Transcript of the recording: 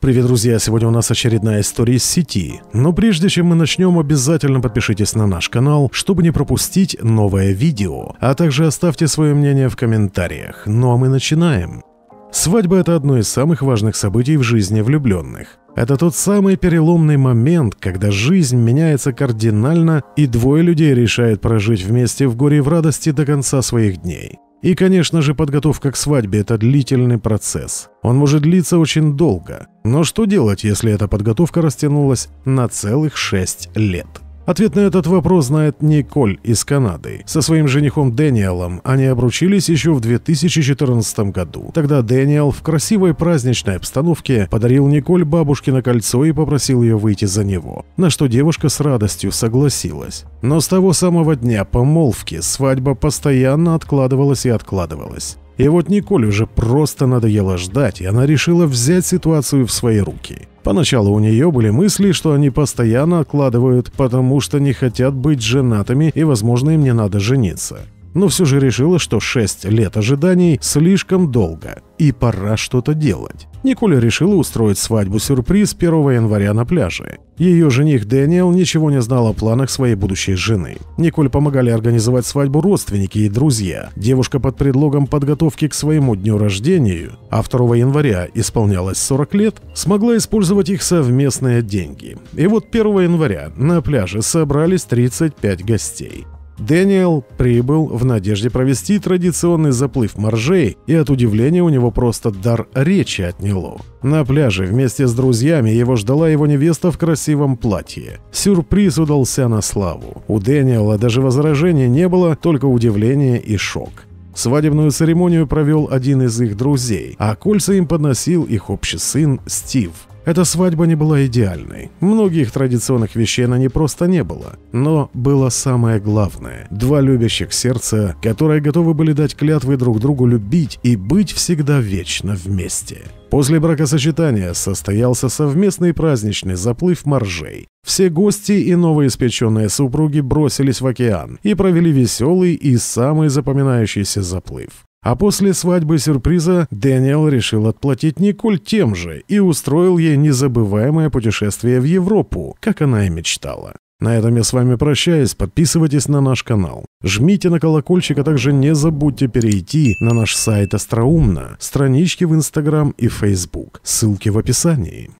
Привет, друзья! Сегодня у нас очередная история из сети. Но прежде чем мы начнем, обязательно подпишитесь на наш канал, чтобы не пропустить новое видео. А также оставьте свое мнение в комментариях. Ну а мы начинаем. Свадьба – это одно из самых важных событий в жизни влюбленных. Это тот самый переломный момент, когда жизнь меняется кардинально, и двое людей решают прожить вместе в горе и в радости до конца своих дней. И, конечно же, подготовка к свадьбе – это длительный процесс. Он может длиться очень долго. Но что делать, если эта подготовка растянулась на целых 6 лет? Ответ на этот вопрос знает Николь из Канады. Со своим женихом Дэниелом они обручились еще в 2014 году. Тогда Дэниел в красивой праздничной обстановке подарил Николь бабушке на кольцо и попросил ее выйти за него, на что девушка с радостью согласилась. Но с того самого дня помолвки свадьба постоянно откладывалась и откладывалась. И вот Николь уже просто надоело ждать, и она решила взять ситуацию в свои руки. Поначалу у нее были мысли, что они постоянно откладывают, потому что не хотят быть женатыми и, возможно, им не надо жениться но все же решила, что 6 лет ожиданий слишком долго, и пора что-то делать. Николя решила устроить свадьбу-сюрприз 1 января на пляже. Ее жених Дэниел ничего не знал о планах своей будущей жены. Николь помогали организовать свадьбу родственники и друзья. Девушка под предлогом подготовки к своему дню рождения, а 2 января исполнялось 40 лет, смогла использовать их совместные деньги. И вот 1 января на пляже собрались 35 гостей. Дэниел прибыл в надежде провести традиционный заплыв моржей, и от удивления у него просто дар речи отняло. На пляже вместе с друзьями его ждала его невеста в красивом платье. Сюрприз удался на славу. У Дэниела даже возражения не было, только удивление и шок. Свадебную церемонию провел один из их друзей, а кольца им подносил их общий сын Стив – эта свадьба не была идеальной. Многих традиционных вещей на ней просто не было. Но было самое главное. Два любящих сердца, которые готовы были дать клятвы друг другу любить и быть всегда вечно вместе. После бракосочетания состоялся совместный праздничный заплыв моржей. Все гости и новоиспеченные супруги бросились в океан и провели веселый и самый запоминающийся заплыв. А после свадьбы сюрприза Дэниел решил отплатить Николь тем же и устроил ей незабываемое путешествие в Европу, как она и мечтала. На этом я с вами прощаюсь, подписывайтесь на наш канал, жмите на колокольчик, а также не забудьте перейти на наш сайт Остроумно, странички в Инстаграм и Фейсбук, ссылки в описании.